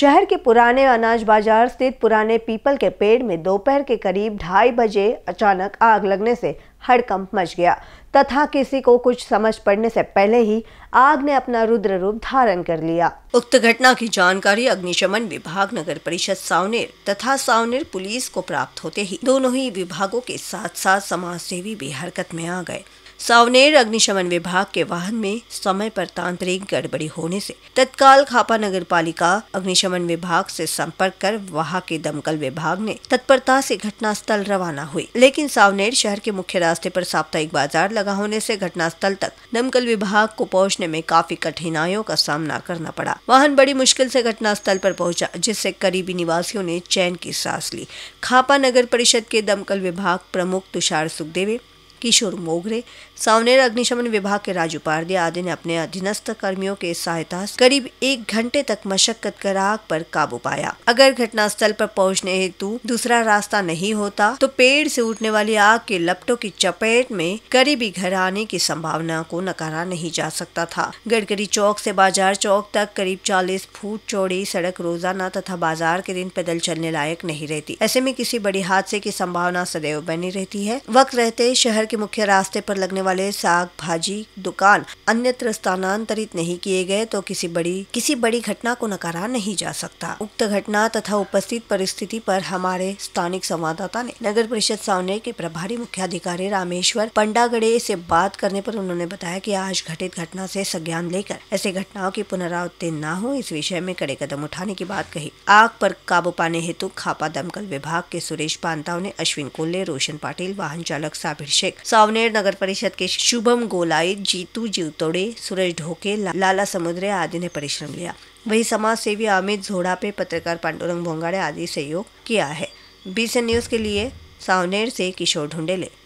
शहर के पुराने अनाज बाजार स्थित पुराने पीपल के पेड़ में दोपहर के करीब ढाई बजे अचानक आग लगने से हड़कंप मच गया तथा किसी को कुछ समझ पड़ने से पहले ही आग ने अपना रुद्र रूप धारण कर लिया उक्त घटना की जानकारी अग्निशमन विभाग नगर परिषद सावनेर तथा सावनेर पुलिस को प्राप्त होते ही दोनों ही विभागों के साथ साथ समाज सेवी भी हरकत में आ गए सावनेर अग्निशमन विभाग के वाहन में समय पर तांत्रिक गड़बड़ी होने से तत्काल खापा नगर पालिका अग्निशमन विभाग से संपर्क कर वहां के दमकल विभाग ने तत्परता से घटनास्थल रवाना हुई लेकिन सावनेर शहर के मुख्य रास्ते पर साप्ताहिक बाजार लगा होने से घटनास्थल तक दमकल विभाग को पहुंचने में काफी कठिनाइयों का सामना करना पड़ा वाहन बड़ी मुश्किल से घटनास्थल पर पहुंचा जिससे करीबी निवासियों ने चैन की सांस ली खापा नगर परिषद के दमकल विभाग प्रमुख तुषार सुखदेवे किशोर मोगरे सावनेर अग्निशमन विभाग के राजू पारदे आदि ने अपने अधीनस्थ कर्मियों के सहायता करीब एक घंटे तक मशक्कत कर आग पर काबू पाया अगर घटना स्थल पर पहुंचने हेतु दूसरा रास्ता नहीं होता तो पेड़ से उठने वाली आग के लपटों की चपेट में करीबी घर आने की संभावना को नकारा नहीं जा सकता था गडकरी चौक से बाजार चौक तक करीब चालीस फुट चौड़ी सड़क रोजाना तथा बाजार के दिन पैदल चलने लायक नहीं रहती ऐसे में किसी बड़ी हादसे की संभावना सदैव बनी रहती है वक्त रहते शहर के मुख्य रास्ते पर लगने वाले साग भाजी दुकान अन्यत्र स्थानांतरित नहीं किए गए तो किसी बड़ी किसी बड़ी घटना को नकारा नहीं जा सकता उक्त घटना तथा उपस्थित परिस्थिति पर हमारे स्थानिक संवाददाता ने नगर परिषद सावने के प्रभारी मुख्याधिकारी रामेश्वर पंडागड़े से बात करने पर उन्होंने बताया कि आज घटित घटना से संज्ञान लेकर ऐसे घटनाओं की पुनरावृत्ति न हो इस विषय में कड़े कदम उठाने की बात कही आग पर काबू पाने हेतु खापा दमकल विभाग के सुरेश पांताव ने अश्विन कोल्ले रोशन पाटिल वाहन चालक साबिर शेख सावनेर नगर परिषद के शुभम गोलाई जीतू जीवतोड़े सूरज ढोके लाला समुद्रे आदि ने परिश्रम लिया वही समाज सेवी अमित झोड़ा पे पत्रकार पांडुरंग भोंगाड़े आदि सहयोग किया है बीसी न्यूज के लिए सावनेर से किशोर ढूंढेले